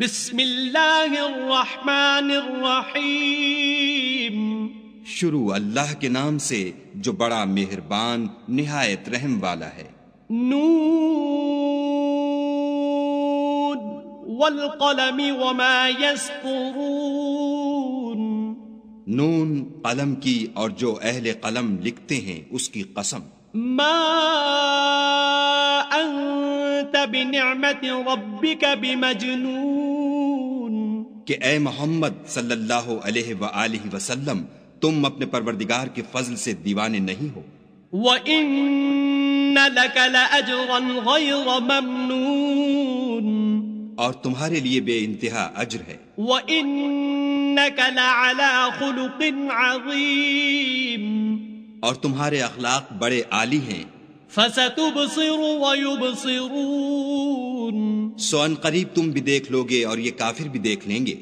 بسم اللہ الرحمن الرحیم شروع اللہ کے نام سے جو بڑا مہربان نہایت رحم والا ہے نون والقلم وما يسطرون نون قلم کی اور جو اہل قلم لکھتے ہیں اس کی قسم ما انت بنعمت ربک بمجنون کہ اے محمد صلی اللہ علیہ وآلہ وسلم تم اپنے پروردگار کے فضل سے دیوانے نہیں ہو وَإِنَّ لَكَ لَأَجْرًا غَيْرَ مَمْنُونَ اور تمہارے لیے بے انتہا اجر ہے وَإِنَّكَ لَعَلَى خُلُقٍ عَظِيمٍ اور تمہارے اخلاق بڑے عالی ہیں سو ان قریب تم بھی دیکھ لو گے اور یہ کافر بھی دیکھ لیں گے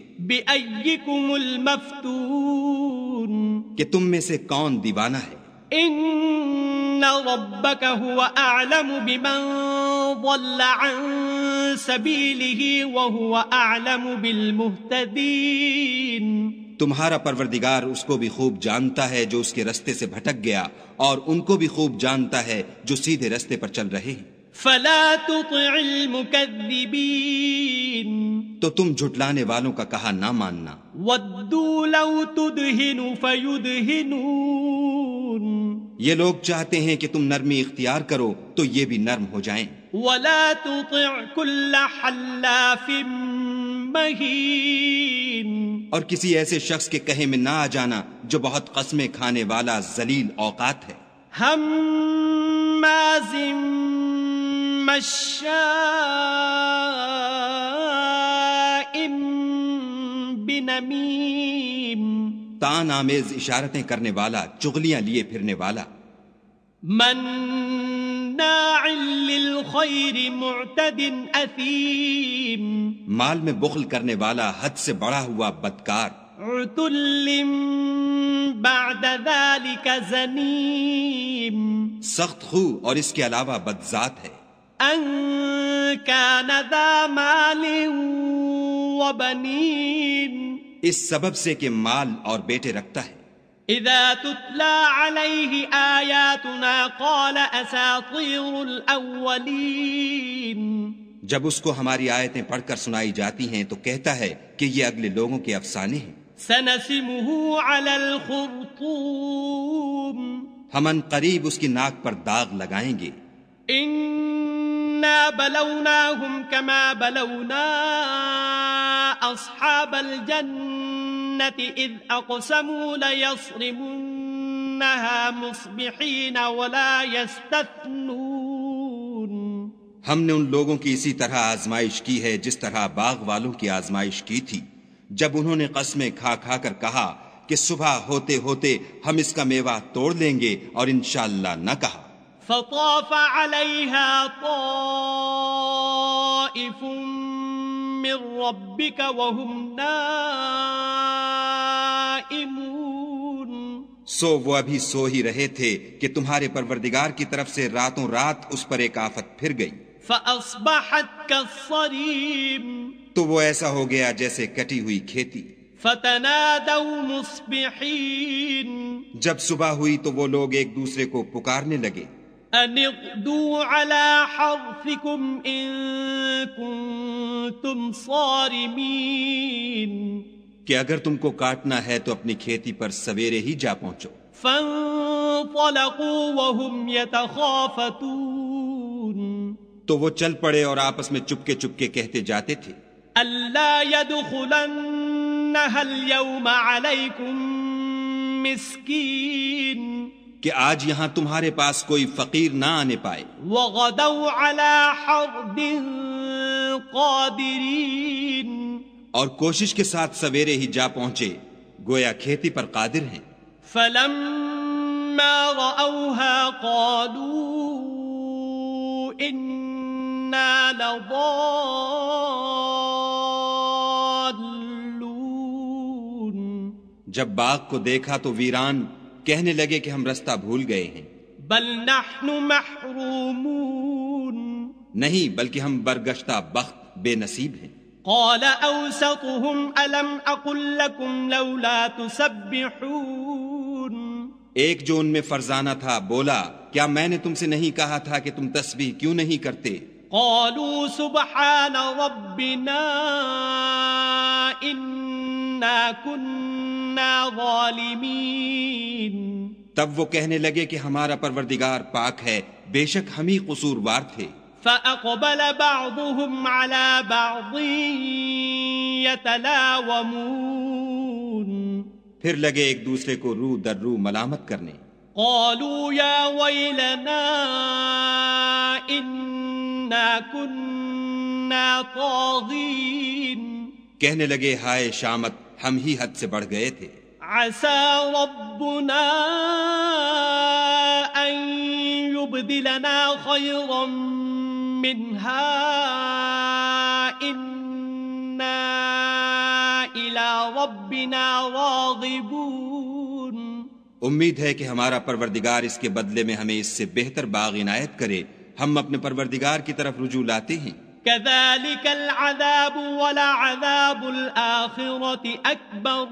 کہ تم میں سے کون دیوانہ ہے سبیلہی وہو اعلم بالمحتدین تمہارا پروردگار اس کو بھی خوب جانتا ہے جو اس کے رستے سے بھٹک گیا اور ان کو بھی خوب جانتا ہے جو سیدھے رستے پر چل رہے ہیں فلا تطع المکذبین تو تم جھٹلانے والوں کا کہا نہ ماننا ودو لو تدہنو فیدہنون یہ لوگ چاہتے ہیں کہ تم نرمی اختیار کرو تو یہ بھی نرم ہو جائیں مهین اور کسی ایسے شخص کے کہے میں نہ آ جانا جو بہت قسمیں کھانے والا ذلیل اوقات ہے تان آمیز اشارتیں کرنے والا چغلیاں لیے پھرنے والا معتد اثیم مال میں بخل کرنے والا حد سے بڑا ہوا بدکار عتل بعد ذلك زنیم سخت خو اور اس کے علاوہ بدذات ہے ان ذا مال وبنین اس سبب سے کہ مال اور بیٹے رکھتا ہے اذا تتلا علیہ آیاتنا قال اساطیر الاولین جب اس کو ہماری آیتیں پڑھ کر سنائی جاتی ہیں تو کہتا ہے کہ یہ اگلے لوگوں کے افسانے ہیں سَنَسِمُهُ عَلَى الْخُرْطُومِ ہم ان قریب اس کی ناک پر داغ لگائیں گے اِنَّا بَلَوْنَاهُمْ كَمَا بَلَوْنَا اصحاب الجنة اذ اقسموا ليصرمنها مصبحين ولا يستثنون ہم نے ان لوگوں کی اسی طرح آزمائش کی ہے جس طرح باغ والوں کی آزمائش کی تھی جب انہوں نے قسمیں کھا کھا کر کہا کہ صبح ہوتے ہوتے ہم اس کا میوہ توڑ لیں گے اور انشاءاللہ نہ کہا فطاف علیها طائف من ربک وهم نائمون سو وہ ابھی سو ہی رہے تھے کہ تمہارے پروردگار کی طرف سے راتوں رات اس پر ایک آفت پھر گئی فَأَصْبَحَتْ كَالصَّرِيمِ تو وہ ایسا ہو گیا جیسے کٹی ہوئی کھیتی فَتَنَادَوْ مُصْبِحِينَ جب صبح ہوئی تو وہ لوگ ایک دوسرے کو پکارنے لگے تم کہ اگر تم کو کاٹنا ہے تو اپنی کھیتی پر سویرے ہی جا پہنچو تو وہ چل پڑے اور آپس میں چپ کے چپ کے کہتے جاتے تھے اللہ کہ آج یہاں تمہارے پاس کوئی فقیر نہ آنے پائے وَغَدَوْا عَلَى حَرْدٍ قَادِرِينَ اور کوشش کے ساتھ سویرے ہی جا پہنچے گویا کھیتی پر قادر ہیں فَلَمَّا رَأَوْهَا قَالُوا إِنَّا لَضَالُّونَ جب باغ کو دیکھا تو ویران کہنے لگے کہ ہم رستہ بھول گئے ہیں بل نحن محرومون نہیں بلکہ ہم برگشتہ بخت بے نصیب ہیں قال اوسطهم الم اقل لكم لولا تسبحون ایک جو ان میں فرزانہ تھا بولا کیا میں نے تم سے نہیں کہا تھا کہ تم تسبیح کیوں نہیں کرتے قالوا سبحان ربنا اننا کنا ظالمین تب وہ کہنے لگے کہ ہمارا پروردگار پاک ہے بے شک ہم ہی قصور وار تھے فَأَقْبَلَ بَعْضُهُمْ عَلَى بَعْضٍ يَتَلَاوَمُونَ پھر لگے ایک دوسرے کو رو در رو ملامت کرنے قَالُوا يَا وَيْلَنَا إِنَّا كُنَّا طَاغِينَ کہنے لگے ہائے شامت ہم ہی حد سے بڑھ گئے تھے ربنا ربنا راغبون امید ہے کہ ہمارا پروردگار اس کے بدلے میں ہمیں اس سے بہتر باغ عنایت کرے ہم اپنے پروردگار کی طرف رجوع لاتے ہیں اکبم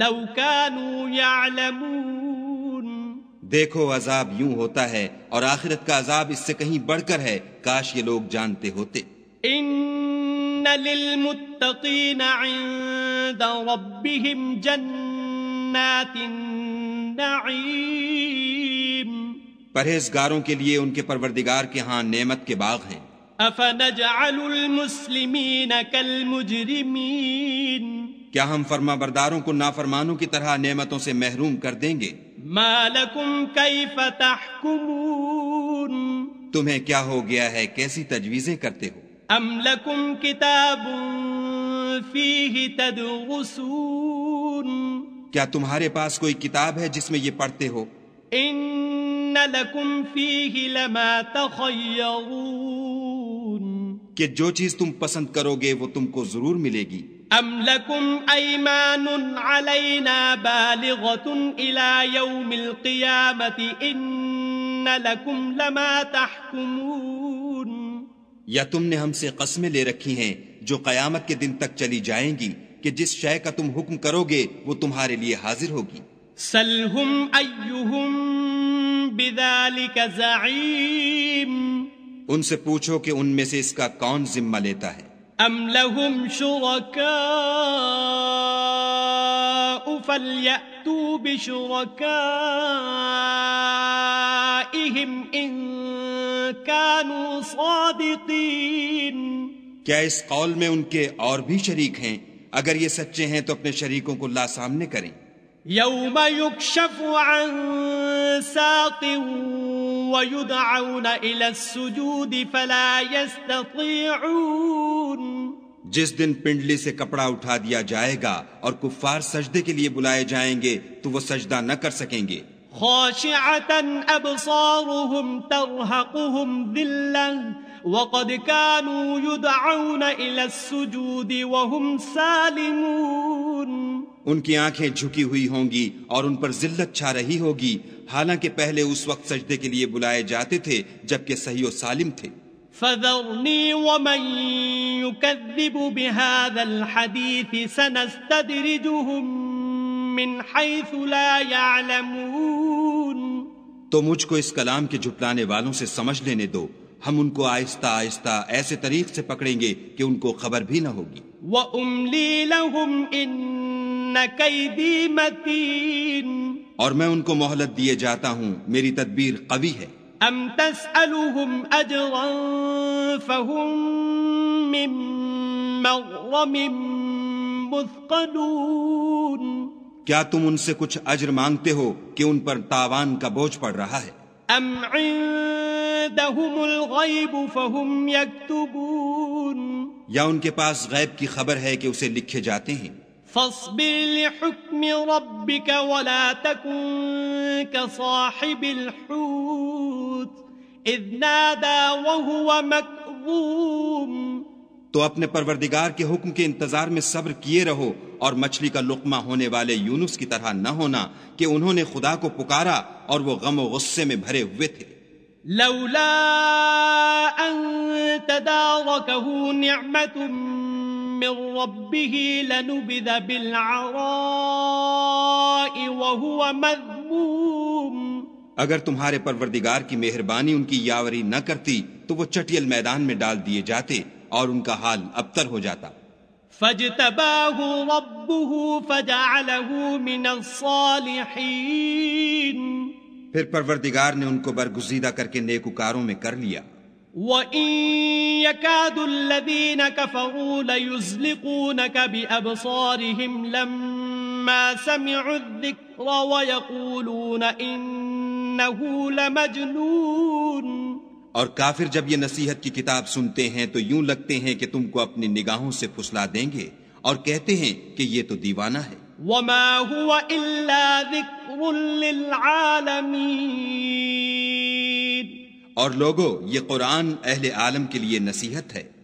لوک دیکھو عذاب یوں ہوتا ہے اور آخرت کا عذاب اس سے کہیں بڑھ کر ہے کاش یہ لوگ جانتے ہوتے پرہیزگاروں کے لیے ان کے پروردگار کے ہاں نعمت کے باغ ہیں افنجعل المسلمین کالمجرمین کیا ہم فرما برداروں کو نافرمانوں کی طرح نعمتوں سے محروم کر دیں گے ما لکم کیف تحکمون تمہیں کیا ہو گیا ہے کیسی تجویزیں کرتے ہو ام لکم کتاب فیہ تدرسون کیا تمہارے پاس کوئی کتاب ہے جس میں یہ پڑھتے ہو ان لکم فیہ لما تخیرون کہ جو چیز تم پسند کرو گے وہ تم کو ضرور ملے گی ام لکم ایمان علینا بالغت الى یوم القیامت ان لکم لما تحکمون یا تم نے ہم سے قسمیں لے رکھی ہیں جو قیامت کے دن تک چلی جائیں گی کہ جس شے کا تم حکم کرو گے وہ تمہارے لیے حاضر ہوگی سلہم ایہم بذالک زعیم ان سے پوچھو کہ ان میں سے اس کا کون ذمہ لیتا ہے ام فلیأتو ان صادقین کیا اس قول میں ان کے اور بھی شریک ہیں اگر یہ سچے ہیں تو اپنے شریکوں کو لا سامنے کریں یوم یکشف عن ساقن جس دن پنڈلی سے کپڑا اٹھا دیا جائے گا اور کفار سجدے کے لیے بلائے جائیں گے تو وہ سجدہ نہ کر سکیں گے يدعون إلى السجود وهم سالمون ان کی آنکھیں جھکی ہوئی ہوں گی اور ان پر ذلت چھا رہی ہوگی حالانکہ پہلے اس وقت سجدے کے لیے بلائے جاتے تھے جبکہ صحیح و سالم تھے فذرنی ومن يكذب بهذا الحديث سنستدرجهم من حيث لا يعلمون تو مجھ کو اس کلام کے جھپلانے والوں سے سمجھ لینے دو ہم ان کو آہستہ آہستہ ایسے طریق سے پکڑیں گے کہ ان کو خبر بھی نہ ہوگی وَأُمْلِي لَهُمْ إِنَّ متین اور میں ان کو مہلت دیے جاتا ہوں میری تدبیر قوی ہے ام تسألهم اجرا فهم من مغرم مثقلون کیا تم ان سے کچھ اجر مانگتے ہو کہ ان پر تاوان کا بوجھ پڑ رہا ہے ام عندهم الغیب فهم یکتبون یا ان کے پاس غیب کی خبر ہے کہ اسے لکھے جاتے ہیں فاصبر لحكم ربك ولا تكن كصاحب الحوت اذ وهو مكظوم تو اپنے پروردگار کے حکم کے انتظار میں صبر کیے رہو اور مچھلی کا لقمہ ہونے والے یونس کی طرح نہ ہونا کہ انہوں نے خدا کو پکارا اور وہ غم و غصے میں بھرے ہوئے تھے لولا ان من ربه لنبذ بالعراء وهو مذموم اگر تمہارے پروردگار کی مہربانی ان کی یاوری نہ کرتی تو وہ چٹیل میدان میں ڈال دیے جاتے اور ان کا حال ابتر ہو جاتا فاجتباه ربه فجعله من الصالحين پھر پروردگار نے ان کو برگزیدہ کر کے نیکوکاروں میں کر لیا وَإِن يَكَادُ الَّذِينَ كَفَرُوا لَيُزْلِقُونَكَ بِأَبْصَارِهِمْ لَمَّا سَمِعُوا الذِّكْرَ وَيَقُولُونَ إِنَّهُ لَمَجْنُونَ اور کافر جب یہ نصیحت کی کتاب سنتے ہیں تو یوں لگتے ہیں کہ تم کو اپنی نگاہوں سے پھسلا دیں گے اور کہتے ہیں کہ یہ تو دیوانہ ہے وَمَا هُوَ إِلَّا ذِكْرٌ لِّلْعَالَمِينَ اور لوگوں یہ قرآن اہل عالم کے لیے نصیحت ہے